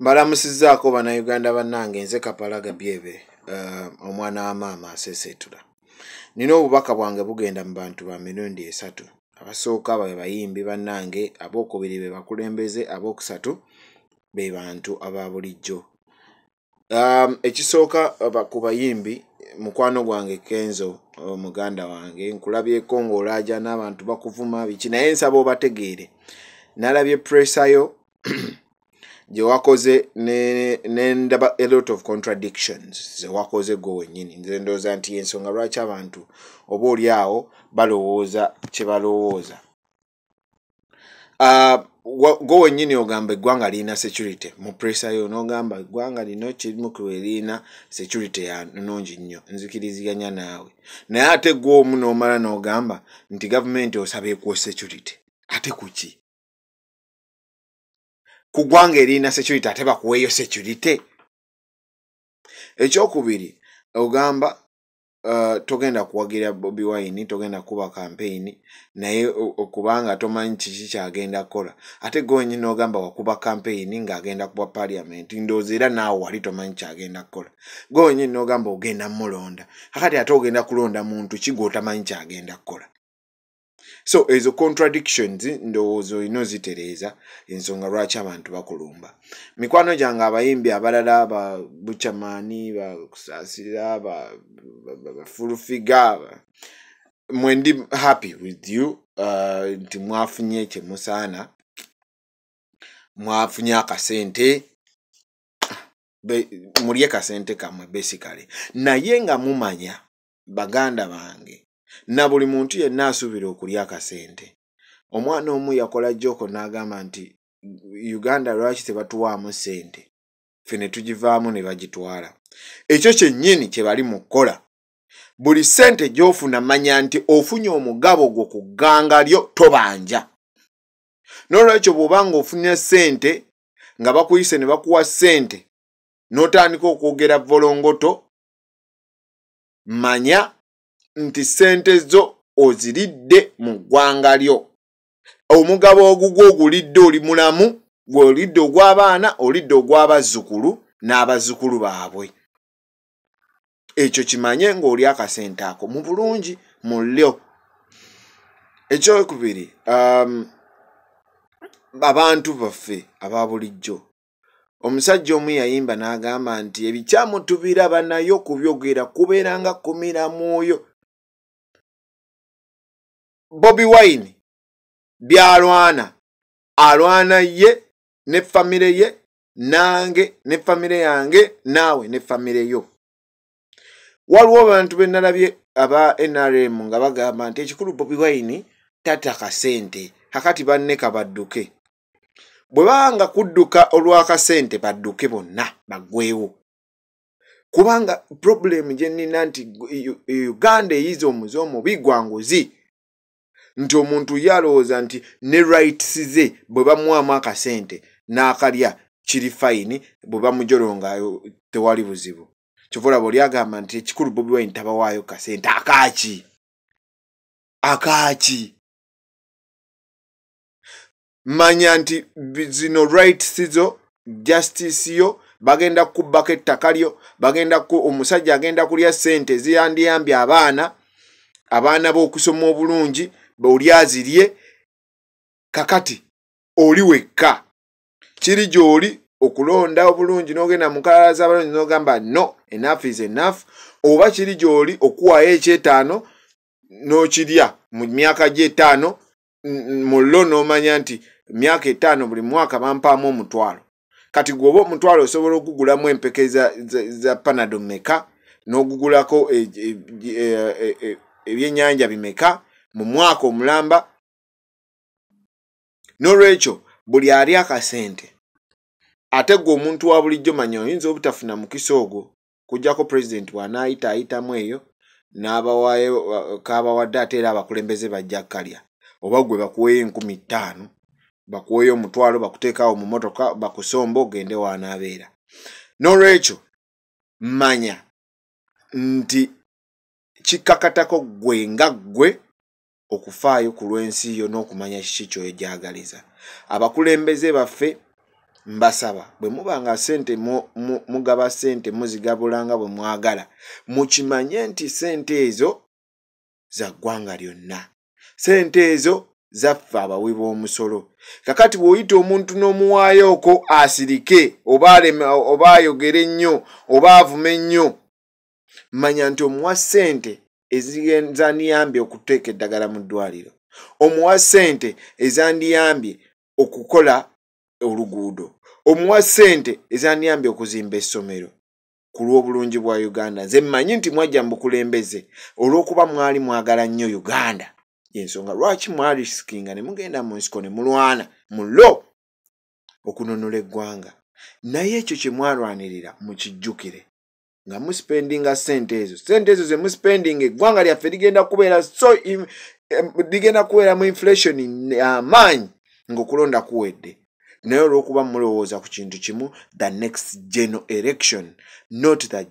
mbalamusizaako bannayuganda bannange nze kapalaga byebe uh, omwana wa maama aseseetula nina obubaka bwange bugenda mu bantu ba mirundi esatu abasooka be bayimbi bannange abookubiri be bakulembeze abookusatu be bantu aba bulijjo um, ekisooka uh, ku bayimbi mukwano gwange kenzo uh, muganda wange nkulabyeko ngaolajana abantu bakuvuma biki naye nsaba obategeere nalabye puresa yo gye wakoze nendaba ne a lot of contradictions ze wakoze gwe wenyini nze ndowooza nti ensonga lwaki abantu oba oli awo balowooza kye balowooza ah, gwe wenyini ogamba eggwanga lirina security mu presa yo nogamba eggwanga lino kirimukiwe lirina security ya nungi nnyo nzikiriziganya naawe naye ate gwe omu n'omala n'ogamba nti gavumenti osaba ekuwa security ate kuki ku ggwanga erina security ate bakuweeyo security ekyokubiri ogamba uh, togenda kuwagira bobi wine togenda kuba kampeyini naye okubanga tomanyi kiki kyagenda kukola ate gwenyina ogamba wakuba kampeyini ngaagenda kuba paliamenti ndowooza era naawe wali tomanyi kyagenda kukola gwenyina ogamba ogenda mulonda akati ate ogenda kulonda muntu kigwe otamanyi kyagenda kukola so ezo contradictions ndowooza olina ozitereeza ensonga lwaki abantu bakulumba mikwano gyange abayimbi abalala babucamaani bakusaasira bafulufiga mwendi happy with you uh, nti uh, mwafunye kyemusaana mwafunye akasente mulye kasente kamwe basicaly naye nga mumanya baganda bange na buli muntu yenna asuubira okulya akasente omwana omu yakola jjoko n'agamba nti uganda lwaki tebatuwaamu ssente ffe ne tugivaamu ne bagitwala ekyo kyennyini kye bali mu kkola buli ssente gy'ofuna manya nti ofunye omugabo gwo ku gganga lyo tobanja n'olwekyo bw'obanga ofunye ssente nga bakuyise ne bakuwa ssente n'otandika okwogera volongoto manya nti ssente zo oziridde mu ggwanga lyo omugabo ogugwo oguliddo oli mulamu gwe olidde ogw'abaana olidde ogw'abazzukulu n'abazzukulu baabwe ekyo kimanye ng'oli akasente ako mu bulungi mu lyo ekyokubiri um, abantu baffe aba bulijjo omusajja omu yayimba n'agamba nti ebikyamutubira banayo kubyogera kubeera nga kumira mwoyo Bobby Wine byalwana alwana ye ne famire ye nange ne famire yange naawe ne famire yo waliwo abantu benalabye aba nrm nga bagamba nti ekikulu bobi wine tatakasente kakati banne kabadduke bwe banga kudduka olwakasente badduke bonna baggwewo kubanga problemu gyenina nti uganda eyiza omuzi omubi gwanguzi nti omuntu ye alowooza nti ne rights ze bwe bamuwaamu akasente n'akalya kiri fayini bwe bamujolongayo tewali buzibu kyovaolaba oli agamba nti ekikulu bobi wine tabawaayo kasente akaaki akaaki manya nti zino rights zo justice yo bagenda kukubbako ettaka lyo bagenda ku omusajja agenda kulya sente ziyandiyambye abaana abaana b'okusoma obulungi beolyazirye kakati oli wekka kiri gy'oli okulonda obulungi n'ogenda mukalala z'abalungi n'ogamba no enaf is enaf oba kiri gy'oli okuwayo ekyetaano n'okirya mu myaka gy'etaano mu llo n'omanya nti myaka etaano buli mwaka bampaamu omutwalo kati gwoba omutwalo osobola okugulamu empeke za panado meka n'ogugulako ebyenyanja bimeka mu mwaka omulamba n'olwekyo buli ali akasente ate gwe omuntu wa bulijjo manya oyinza obutafuna mukisa ogwo kujjako pulezidenti bw'anaayita ayitamu eyo n'abawaayo kabawadde ate era abakulembeze bajja kkalya oba gwe bakuweeyo enkumi ttaano bakuweeyo omutwalo bakuteekawo mu motoka bakusomba ogende waanaabeera n'olwekyo manya nti kikakatako gwe nga gwe okufaayo ku lw'ensi yo n'okumanya kiki kyoyojagaliza abakulembeze baffe mbasaba bwe mubanga sente mugaba sente muzigabulanga bwe mwagala mukimanye nti sente ezo za ggwanga lyonna sente ezo zaffe abawi b'omusolo kakati bw'oyita omuntu n'omuwaayo oko asirike oba aleme oba ayogere ennyo oba avume ennyo manya nti omuwa sente ezandiyambye okuteeka eddagala mu ddwaliro omuwa ssente ezandiyambye okukola oluguudo omuwa ssente ezandiyambye okuzimba essomero ku lw'obulungi bwa uganda nze mmanyi nti mwajja mbukulembeze olw'okuba mwali mwagala nnyo uganda yensonga lwaki mwarisikinga ne mugenda mu nsiko ne mulwana mulo okunonola eggwanga naye ekyo kye mwalwanirira mukijjukire nga muspendinga ssente ezo ssente ezo ze muspending eggwanga lyaffe ligenda kubeera so ligenda kubeera mu inflation amaanyi ngaokulonda kuwedde naye olw'okuba mulowooza ku kintu kimu the next general election not the